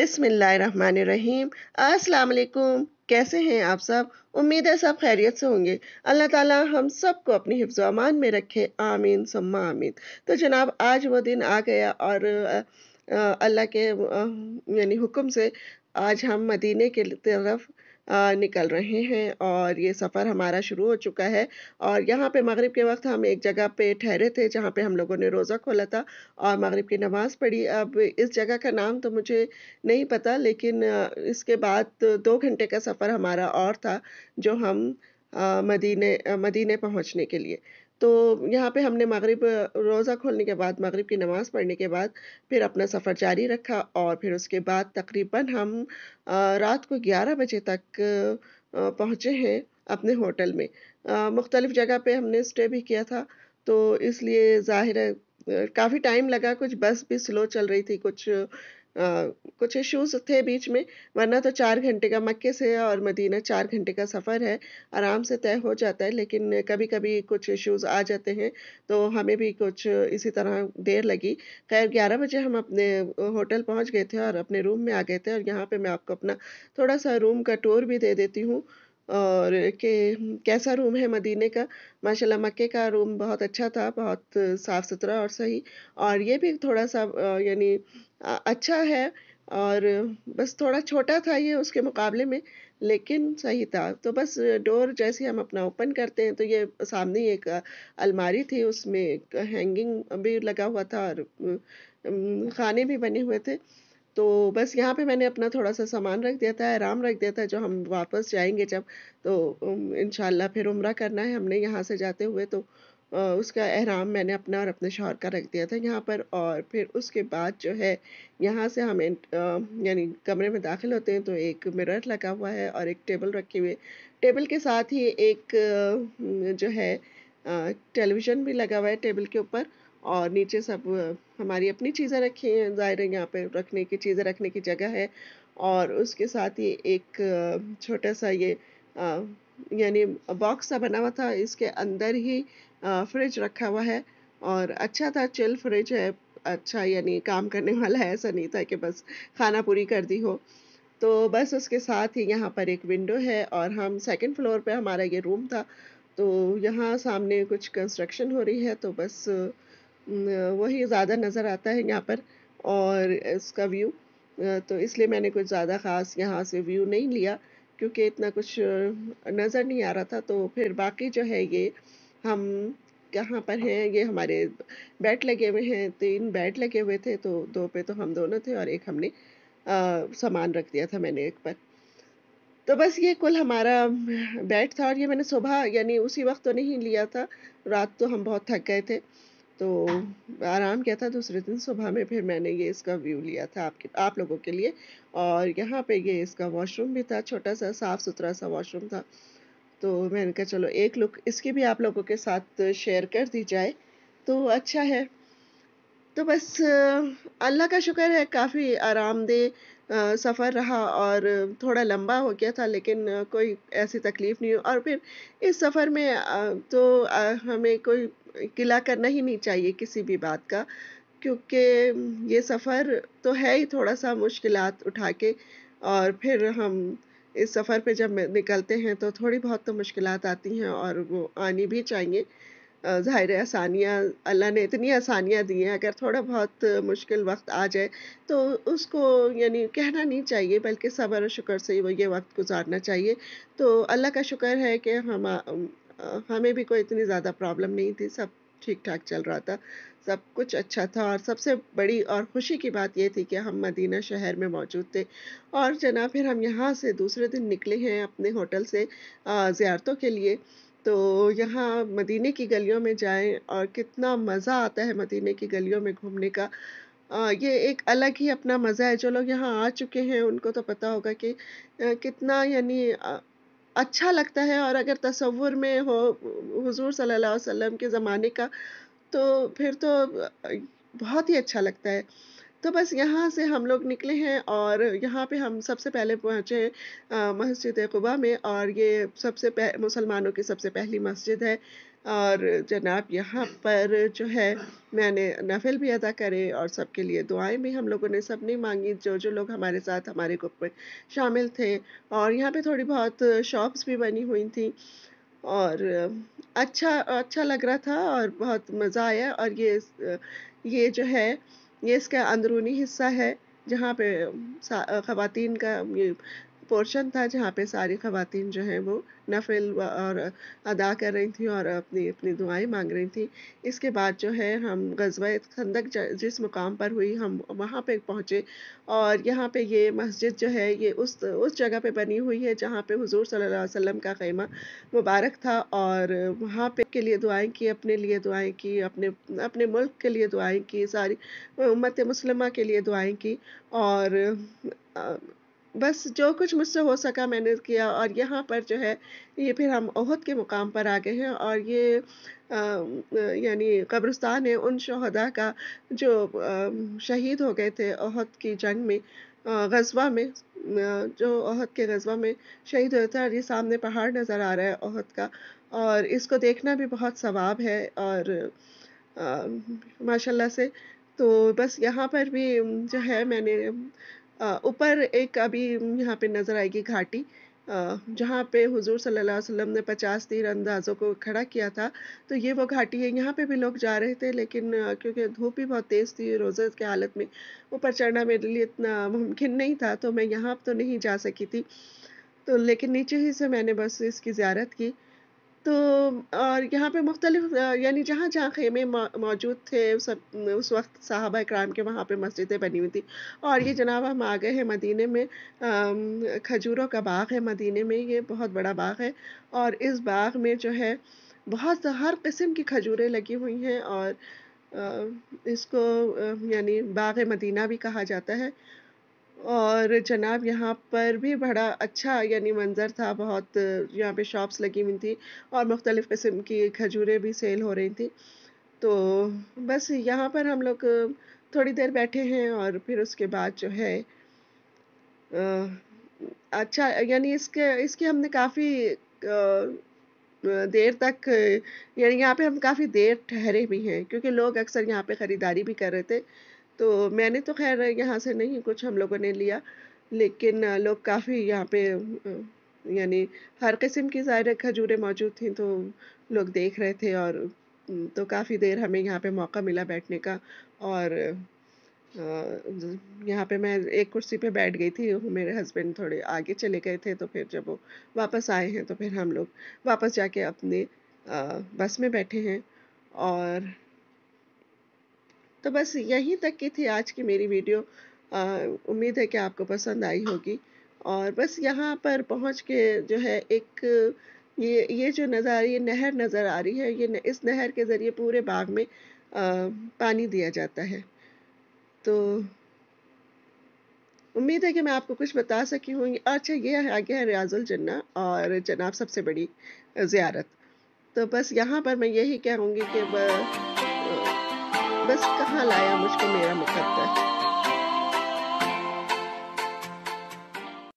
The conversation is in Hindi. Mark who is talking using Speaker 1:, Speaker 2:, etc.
Speaker 1: बिसमीम असलकुम कैसे हैं आप सब उम्मीद है सब खैरियत से होंगे अल्लाह ताला हम सब को अपनी हिफ्ज़ अमान में रखे आमीन सम्मा आमीन तो जनाब आज वो दिन आ गया और अल्लाह के यानी हुक्म से आज हम मदीने के तरफ निकल रहे हैं और ये सफ़र हमारा शुरू हो चुका है और यहाँ पे मगरिब के वक्त हम एक जगह पे ठहरे थे जहाँ पे हम लोगों ने रोज़ा खोला था और मगरिब की नमाज़ पढ़ी अब इस जगह का नाम तो मुझे नहीं पता लेकिन इसके बाद दो घंटे का सफ़र हमारा और था जो हम मदीने मदीने पहुँचने के लिए तो यहाँ पे हमने मगरब रोज़ा खोलने के बाद मगरब की नमाज़ पढ़ने के बाद फिर अपना सफ़र जारी रखा और फिर उसके बाद तकरीबन हम रात को ग्यारह बजे तक पहुँचे हैं अपने होटल में मुख्तलिफ़ जगह पे हमने स्टे भी किया था तो इसलिए ज़ाहिर है काफ़ी टाइम लगा कुछ बस भी स्लो चल रही थी कुछ कुछ इश्यूज थे बीच में वरना तो चार घंटे का मक्के से और मदीना चार घंटे का सफ़र है आराम से तय हो जाता है लेकिन कभी कभी कुछ इश्यूज आ जाते हैं तो हमें भी कुछ इसी तरह देर लगी खैर ग्यारह बजे हम अपने होटल पहुंच गए थे और अपने रूम में आ गए थे और यहाँ पे मैं आपको अपना थोड़ा सा रूम का टूर भी दे देती हूँ और के कैसा रूम है मदीने का माशाल्लाह मक्के का रूम बहुत अच्छा था बहुत साफ़ सुथरा और सही और ये भी थोड़ा सा यानी अच्छा है और बस थोड़ा छोटा था ये उसके मुकाबले में लेकिन सही था तो बस डोर जैसे हम अपना ओपन करते हैं तो ये सामने एक अलमारी थी उसमें हैंगिंग भी लगा हुआ था और खाने भी बने हुए थे तो बस यहाँ पे मैंने अपना थोड़ा सा सामान रख दिया था आराम रख दिया था जो हम वापस जाएंगे जब तो इन फिर उम्र करना है हमने यहाँ से जाते हुए तो उसका अहराम मैंने अपना और अपने शौहर का रख दिया था यहाँ पर और फिर उसके बाद जो है यहाँ से हम यानी कमरे में दाखिल होते हैं तो एक मिरर लगा हुआ है और एक टेबल रखे हुए टेबल के साथ ही एक जो है टेलीविज़न भी लगा हुआ है टेबल के ऊपर और नीचे सब हमारी अपनी चीज़ें रखी हैं ज़ाहिर है यहाँ पे रखने की चीज़ें रखने की जगह है और उसके साथ ही एक छोटा सा ये यानी बॉक्स सा बना हुआ था इसके अंदर ही फ्रिज रखा हुआ है और अच्छा था चिल फ्रिज है अच्छा यानी काम करने वाला है ऐसा नहीं था कि बस खाना पूरी कर दी हो तो बस उसके साथ ही यहाँ पर एक विंडो है और हम सेकंड फ्लोर पे हमारा ये रूम था तो यहाँ सामने कुछ कंस्ट्रक्शन हो रही है तो बस वही ज़्यादा नज़र आता है यहाँ पर और इसका व्यू तो इसलिए मैंने कुछ ज़्यादा ख़ास यहाँ से व्यू नहीं लिया क्योंकि इतना कुछ नज़र नहीं आ रहा था तो फिर बाकी जो है ये हम कहाँ पर हैं ये हमारे बैट लगे हुए हैं तीन बैट लगे हुए थे तो दो पे तो हम दोनों थे और एक हमने सामान रख दिया था मैंने एक पर तो बस ये कुल हमारा बैट था और ये मैंने सुबह यानी उसी वक्त तो नहीं लिया था रात तो हम बहुत थक गए थे तो आराम किया था दूसरे दिन सुबह में फिर मैंने ये इसका व्यू लिया था आपके आप लोगों के लिए और यहाँ पे ये इसका वॉशरूम भी था छोटा सा साफ़ सुथरा सा वॉशरूम था तो मैंने कहा चलो एक लुक इसकी भी आप लोगों के साथ शेयर कर दी जाए तो अच्छा है तो बस अल्लाह का शुक्र है काफ़ी आरामदेह सफ़र रहा और थोड़ा लंबा हो गया था लेकिन कोई ऐसी तकलीफ़ नहीं और फिर इस सफ़र में तो हमें कोई किला करना ही नहीं चाहिए किसी भी बात का क्योंकि ये सफ़र तो है ही थोड़ा सा मुश्किल उठा के और फिर हम इस सफ़र पे जब निकलते हैं तो थोड़ी बहुत तो मुश्किल आती हैं और वो आनी भी चाहिए ज़ाहिर आसानियाँ अल्लाह ने इतनी आसानियाँ दी हैं अगर थोड़ा बहुत मुश्किल वक्त आ जाए तो उसको यानी कहना नहीं चाहिए बल्कि सब्र और शुक्र से वो ये वक्त गुजारना चाहिए तो अल्लाह का शुक्र है कि हम हमें भी कोई इतनी ज़्यादा प्रॉब्लम नहीं थी सब ठीक ठाक चल रहा था सब कुछ अच्छा था और सबसे बड़ी और खुशी की बात यह थी कि हम मदीना शहर में मौजूद थे और जना फिर हम यहाँ से दूसरे दिन निकले हैं अपने होटल से ज़्यारतों के लिए तो यहाँ मदीने की गलियों में जाएं और कितना मज़ा आता है मदीने की गलियों में घूमने का आ, ये एक अलग ही अपना मज़ा है जो लोग यहाँ आ चुके हैं उनको तो पता होगा कि आ, कितना यानी अच्छा लगता है और अगर तसव्वुर में हो हुजूर सल्लल्लाहु अलैहि वसल्लम के ज़माने का तो फिर तो बहुत ही अच्छा लगता है तो बस यहाँ से हम लोग निकले हैं और यहाँ पे हम सबसे पहले पहुँचे मस्जिद कुबा में और ये सबसे मुसलमानों की सबसे पहली मस्जिद है और जनाब यहाँ पर जो है मैंने नफिल भी अदा करे और सबके लिए दुआएं भी हम लोगों ने सब नहीं मांगी जो जो लोग हमारे साथ हमारे ग्रुप में शामिल थे और यहाँ पे थोड़ी बहुत शॉप्स भी बनी हुई थी और अच्छा अच्छा लग रहा था और बहुत मज़ा आया और ये ये जो है ये इसका अंदरूनी हिस्सा है जहाँ पे खवातीन का ये पोर्शन था जहाँ पे सारी खातन जो हैं वो नफिल और अदा कर रही थी और अपनी अपनी दुआएं मांग रही थी इसके बाद जो है हम गजवा खंदक जिस मुकाम पर हुई हम वहाँ पे पहुँचे और यहाँ पे ये मस्जिद जो है ये उस उस जगह पे बनी हुई है जहाँ पे हुजूर सल्लल्लाहु अलैहि वसल्लम का खेमा मुबारक था और वहाँ पे के लिए दुआएं की अपने लिए दुआएं की अपने अपने मुल्क के लिए दुआएं की सारी उम्मत मुसलमा के लिए दुआएं की और बस जो कुछ मुझसे हो सका मैंने किया और यहाँ पर जो है ये फिर हम अहद के मुकाम पर आ गए हैं और ये यानी कब्रस्तान है उन शहदा का जो आ, शहीद हो गए थे अहद की जंग में गजवा में जो अहद के गजवा में शहीद हुए थे और ये सामने पहाड़ नज़र आ रहा है अहद का और इसको देखना भी बहुत सवाब है और माशाल्लाह से तो बस यहाँ पर भी जो है मैंने ऊपर एक अभी यहाँ पे नज़र आएगी घाटी जहाँ पे हुजूर सल्लल्लाहु अलैहि वसल्लम ने पचास तीर अंदाज़ों को खड़ा किया था तो ये वो घाटी है यहाँ पे भी लोग जा रहे थे लेकिन क्योंकि धूप भी बहुत तेज़ थी रोज़े के हालत में ऊपर चढ़ना मेरे लिए इतना मुमकिन नहीं था तो मैं यहाँ तो नहीं जा सकी थी तो लेकिन नीचे ही से मैंने बस इसकी ज्यारत की तो और यहाँ पे मुख्तलिफ यानी जहाँ जहाँ खेमे मौजूद थे सब उस वक्त साहबा कराम के वहाँ पे मस्जिदें बनी हुई थी और ये जनाब हम आ गए हैं मदीने में खजूरों का बाग है मदीने में ये बहुत बड़ा बाग है और इस बाग में जो है बहुत हर किस्म की खजूरें लगी हुई हैं और इसको यानी बाग मदीना भी कहा जाता है और जनाब यहाँ पर भी बड़ा अच्छा यानी मंज़र था बहुत यहाँ पे शॉप्स लगी हुई थी और मुख्तलिफ़ किस्म की खजूरें भी सेल हो रही थी तो बस यहाँ पर हम लोग थोड़ी देर बैठे हैं और फिर उसके बाद जो है अच्छा यानी इसके इसके हमने काफ़ी देर तक यानी यहाँ पे हम काफ़ी देर ठहरे भी हैं क्योंकि लोग अक्सर यहाँ पे ख़रीदारी भी कर रहे थे तो मैंने तो खैर यहाँ से नहीं कुछ हम लोगों ने लिया लेकिन लोग काफ़ी यहाँ पे यानी हर किस्म की ज़ाहिर खजूरें मौजूद थी तो लोग देख रहे थे और तो काफ़ी देर हमें यहाँ पे मौका मिला बैठने का और यहाँ पे मैं एक कुर्सी पे बैठ गई थी मेरे हस्बैंड थोड़े आगे चले गए थे तो फिर जब वो वापस आए हैं तो फिर हम लोग वापस जाके अपने बस में बैठे हैं और तो बस यहीं तक की थी आज की मेरी वीडियो उम्मीद है कि आपको पसंद आई होगी और बस यहाँ पर पहुँच के जो है एक ये ये जो नज़ारा ये नहर नज़र आ रही है ये न, इस नहर के ज़रिए पूरे बाग में आ, पानी दिया जाता है तो उम्मीद है कि मैं आपको कुछ बता सकी हूँ अच्छा ये है आगे है रियाजुल जन्ना और जनाब सबसे बड़ी ज़्यारत तो बस यहाँ पर मैं यही कहूँगी कि बस कहाँ लाया मुझको मेरा मुकद्दर